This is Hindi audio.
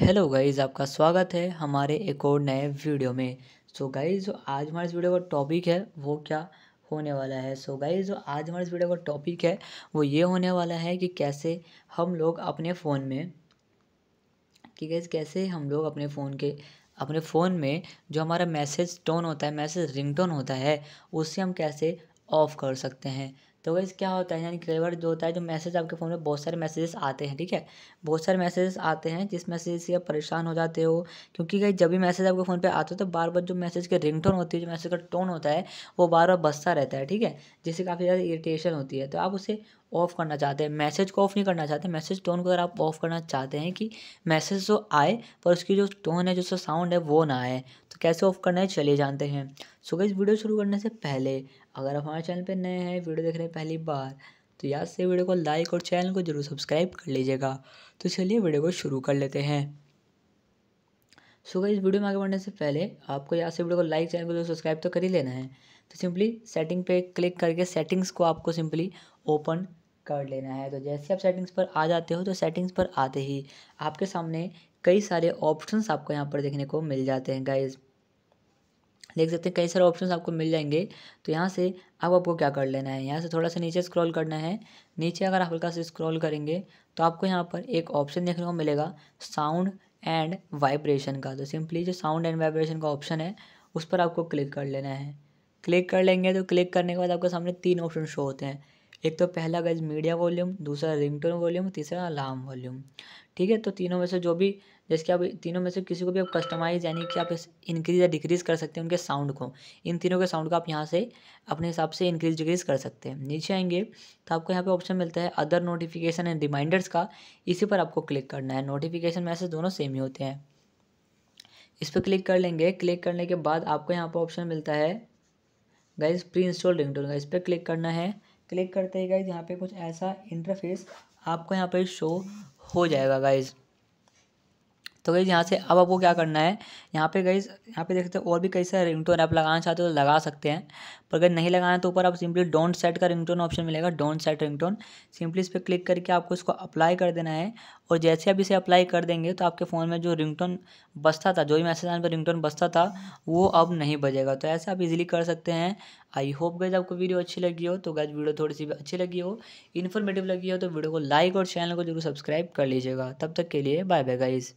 हेलो गाइज़ आपका स्वागत है हमारे एक और नए वीडियो में सो so गाइज़ आज हमारे इस वीडियो का टॉपिक है वो क्या होने वाला है सो so गाइज़ आज हमारे इस वीडियो का टॉपिक है वो ये होने वाला है कि कैसे हम लोग अपने फ़ोन में कि गाइज़ कैसे हम लोग अपने फ़ोन के अपने फ़ोन में जो हमारा मैसेज टोन होता है मैसेज रिंग होता है उससे हम कैसे ऑफ़ कर सकते हैं तो वैसे क्या होता है यानी क्लेवर जो होता है जो मैसेज आपके फ़ोन में बहुत सारे मैसेजेस आते हैं ठीक है बहुत सारे मैसेजेस आते हैं जिस मैसेज से आप परेशान हो जाते हो क्योंकि कहीं जब भी मैसेज आपके फ़ोन पर आते हो तो बार बार जो मैसेज के टोन होती है जो मैसेज का टोन होता है वो बार बार बसता रहता है ठीक है जिससे काफ़ी ज़्यादा इरीटेशन होती है तो आप उसे ऑफ़ करना चाहते हैं मैसेज को ऑफ़ नहीं करना चाहते मैसेज टोन को अगर आप ऑफ़ करना चाहते हैं कि मैसेज जो तो आए पर उसकी जो टोन है जो साउंड है वो ना आए तो कैसे ऑफ़ करना है चले जानते हैं सो गई वीडियो शुरू करने से पहले अगर आप हमारे चैनल पर नए हैं वीडियो देख रहे हैं पहली बार तो याद से वीडियो को लाइक और चैनल को जरूर सब्सक्राइब कर लीजिएगा तो चलिए वीडियो को शुरू कर लेते हैं सो गई वीडियो में आगे बढ़ने से पहले आपको याद से वीडियो को लाइक चैनल को जरूर सब्सक्राइब तो कर ही लेना है तो सिंपली सेटिंग पे क्लिक करके सेटिंग्स को आपको सिंपली ओपन कर लेना है तो जैसे आप सेटिंग्स पर आ जाते हो तो सेटिंग्स पर आते ही आपके सामने कई सारे ऑप्शंस आपको यहाँ पर देखने को मिल जाते हैं गाइज़ देख सकते हैं कई सारे ऑप्शंस आपको मिल जाएंगे तो यहाँ से अब आप आपको क्या कर लेना है यहाँ से थोड़ा सा नीचे स्क्रॉल करना है नीचे अगर आप हल्का से स्क्रॉल करेंगे तो आपको यहाँ पर एक ऑप्शन देखने को मिलेगा साउंड एंड वाइब्रेशन का तो सिंपली जो साउंड एंड वाइब्रेशन का ऑप्शन है उस पर आपको क्लिक कर लेना है क्लिक कर लेंगे तो क्लिक करने के बाद आपके सामने तीन ऑप्शन शो होते हैं एक तो पहला गज मीडिया वॉल्यूम दूसरा रिंगटोन वॉल्यूम तीसरा अलार्म वॉल्यूम ठीक है तो तीनों में से जो भी जैसे कि आप तीनों में से किसी को भी आप कस्टमाइज यानी कि आप इंक्रीज या डिक्रीज कर सकते हैं उनके साउंड को इन तीनों के साउंड को आप यहाँ से अपने हिसाब से इंक्रीज डिक्रीज कर सकते हैं नीचे आएंगे तो आपको यहाँ पे ऑप्शन मिलता है अदर नोटिफिकेशन एंड रिमाइंडर्स का इसी पर आपको क्लिक करना है नोटिफिकेशन मैसेज दोनों सेम ही होते हैं इस पर क्लिक कर लेंगे क्लिक करने के बाद आपको यहाँ पर ऑप्शन मिलता है गाइज प्री इंस्टॉल रिंगटोन का इस पर क्लिक करना है क्लिक करते ही गाइज यहाँ पे कुछ ऐसा इंटरफेस आपको यहाँ पे शो हो जाएगा गाइज़ तो गई यहाँ से अब आपको क्या करना है यहाँ पे गई यहाँ पे देख सकते हो और भी कई सारे रिंगटोन आप लगाना चाहते हो तो लगा सकते हैं पर अगर नहीं लगाना है तो ऊपर आप सिंपली डोंट सेट का रिंगटोन ऑप्शन मिलेगा डोंट सेट रिंगटोन सिंपली इस पर क्लिक करके आपको इसको अप्लाई कर देना है और जैसे आप इसे अप्लाई कर देंगे तो आपके फ़ोन में जो रिंगटोन बसता था जो भी मैसेज आने पर रिंगटोन बसता था वो अब नहीं बजेगा तो ऐसे आप इजीली कर सकते हैं आई होप गैज आपको वीडियो अच्छी लगी हो तो गैज वीडियो थोड़ी सी भी अच्छी लगी हो इन्फॉर्मेटिव लगी हो तो वीडियो को लाइक और चैनल को जरूर सब्सक्राइब कर लीजिएगा तब तक के लिए बाय बाय गाइज़